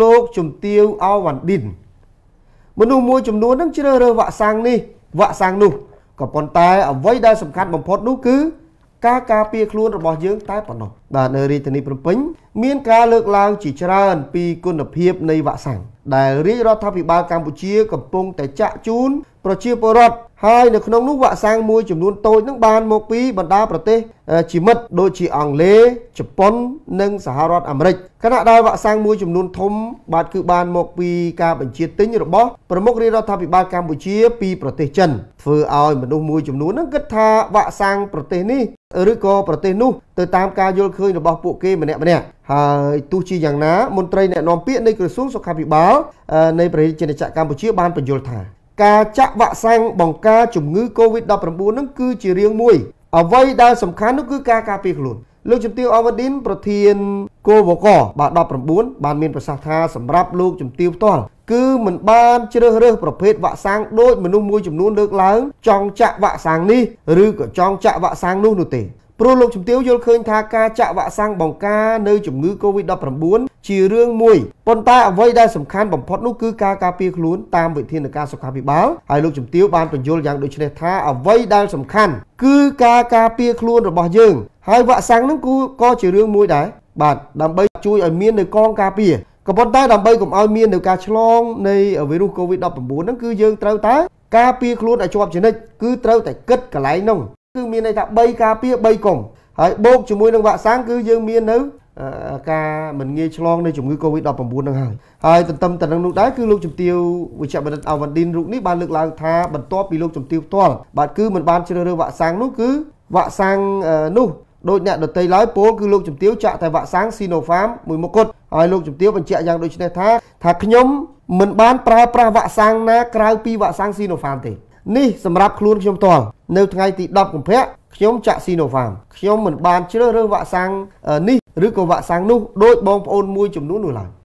លោកជំទាវអវ៉ាន់ឌិនមនុស្សមួយចំនួននឹងជ្រើសរើសវាក់សាំងនេះវាក់សាំងនោះក៏ប៉ុន្តែ អ្វីដែលសំខាន់បំផុតនោះគឺការការពារខ្លួនរបស់យើងតែប៉ុណ្ណោះបាទនៅរាជធានីភ្នំពេញមាន ការលើកឡើង ជាច្រើន ពីគុណភាពនៃវ៉ាក់សាំងដែលរាជរដ្ឋាភិបាលកម្ពុជាកំពុងតែចាក់ជូនប្រជាពលរដ្ឋហើយនៅក្នុងនោះវ៉ាក់សាំងមួយចំនួនតូចនឹងបានមកពីបណ្ដាប្រទេសជាមិត្តដូចជាអង់គ្លេសជប៉ុន និងសហរដ្ឋអាមេរិកខណៈដែលវ៉ាក់សាំងមួយចំនួនធំបាទគឺបាន មកពីការបញ្ជាទិញរបស់ប្រមុខរាជរដ្ឋាភិបាលកម្ពុជាពីប្រទេសចិនធ្វើឲ្យមនុស្សមួយចំនួននឹងគិតថាវ៉ាក់សាំងប្រទេសនេះឬក៏ប្រទេសនោះទៅតាមការយល់ឃើញរបស់ពួកគេម្នាក់ម្នាក់ហើយទោះជាយ៉ាងណាមន្ត្រីអ្នកណែនាំពាក្យនៃក្រសួងសុខាភិបាលនៃប្រជាជាតិកម្ពុជាបានបញ្យល់ថាការចាក់វ៉ាក់សាំងបង្ការជំងឺ Covid-19 នឹងគឺជារឿងមួយ អ្វីដែលសំខាន់នោះគឺការការពារខ្លួនលោកជំទាវអវឌីនប្រធានគោវកបាទ19បានមានប្រសាសន៍ថាសម្រាប់លោកជំទាវផ្ទាល់គឺមិនបានជ្រើសរើសប្រភេទវ៉ាក់សាំងដោយមនុស្សមួយចំនួនលើកឡើង ចង់ចាក់វ៉ាក់សាំងនេះឬក៏ចង់ចាក់វ៉ាក់សាំងនោះនោះទេព្រោះលោកជំទាវយល់ឃើញថាការចាក់វ៉ាក់សាំងបង្ការនៅជំងឺ Covid-19 ជារឿងមួយប៉ុន្តែអ្វីដែលសំខាន់បំផុតនោះគឺការការពារខ្លួនតាមវិធានការសុខាភិបាលហើយលោកជំទាវបានបញ្យល់យ៉ាងដូចនេះថាអ្វីដែលសំខាន់គឺការការពារខ្លួនរបស់យើងហើយវ៉ាក់សាំងហ្នឹងគឺក៏ជារឿងមួយដែរបាទដើម្បីជួយឲ្យមាននៅកងការពារក៏ប៉ុន្តែដើម្បីកុំឲ្យមាននៅការឆ្លងនៃវីរុស COVID-19 ហ្នឹងគឺយើងត្រូវតែការពារខ្លួនឲ្យជាប់ជានិច្ចគឺត្រូវតែគិតកន្លែងហ្នឹងគឺមានន័យថា3ការពារ3កុំហើយបូកជាមួយនឹងវ៉ាក់សាំងគឺយើងមាននៅការមិនងាយឆ្លងនៃជំងឺ Covid-19 ហ្នឹងហើយហើយទន្ទឹមទៅនឹងនោះដែរគឺលោកជំទាវវិជ្ជបណ្ឌិតអាវ៉ាឌីនរូបនេះបានលើកឡើងថាបន្ទាប់ពីលោកជំទាវផ្ទាល់បាទគឺមិនបានជ្រើសរើសវ៉ាក់សាំងនោះគឺវ៉ាក់សាំងនោះដោយអ្នកដតីឡើយពលគឺលោកជំទាវចាក់តែវ៉ាក់សាំង Sinopharm មួយមុខគត់ហើយលោកជំទាវបញ្ជាក់យ៉ាងដូចនេះថាថាខ្ញុំមិនបានប្រើប្រាស់វ៉ាក់សាំងណាក្រៅពីវ៉ាក់សាំង Sinopharm ទេនេះសម្រាប់ខ្លួនខ្ញុំផ្ទាល់នៅថ្ងៃទី10កុម្ភៈខ្ញុំចាក់ Sinovac ខ្ញុំមិនបានជ្រើសរើសវ៉ាក់សាំងនេះ ឬក៏វ៉ាក់សាំងនោះដោយបងប្អូនមួយចំនួននោះឡើយ